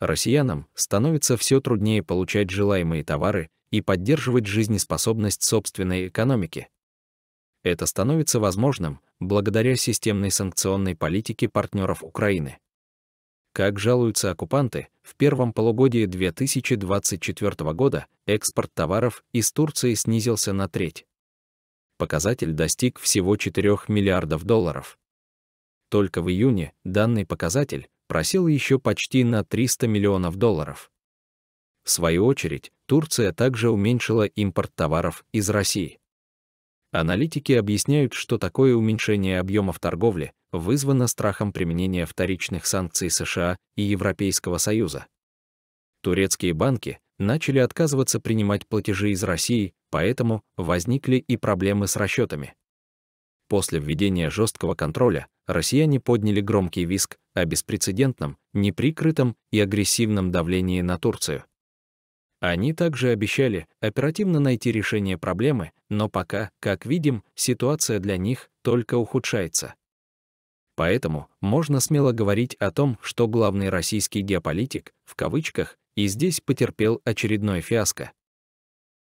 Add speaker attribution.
Speaker 1: Россиянам становится все труднее получать желаемые товары и поддерживать жизнеспособность собственной экономики. Это становится возможным благодаря системной санкционной политике партнеров Украины. Как жалуются оккупанты, в первом полугодии 2024 года экспорт товаров из Турции снизился на треть. Показатель достиг всего 4 миллиардов долларов. Только в июне данный показатель просел еще почти на 300 миллионов долларов. В свою очередь, Турция также уменьшила импорт товаров из России. Аналитики объясняют, что такое уменьшение объемов торговли вызвано страхом применения вторичных санкций США и Европейского Союза. Турецкие банки начали отказываться принимать платежи из России, поэтому возникли и проблемы с расчетами. После введения жесткого контроля россияне подняли громкий виск о беспрецедентном, неприкрытом и агрессивном давлении на Турцию. Они также обещали оперативно найти решение проблемы, но пока, как видим, ситуация для них только ухудшается. Поэтому можно смело говорить о том, что главный российский геополитик, в кавычках, и здесь потерпел очередное фиаско.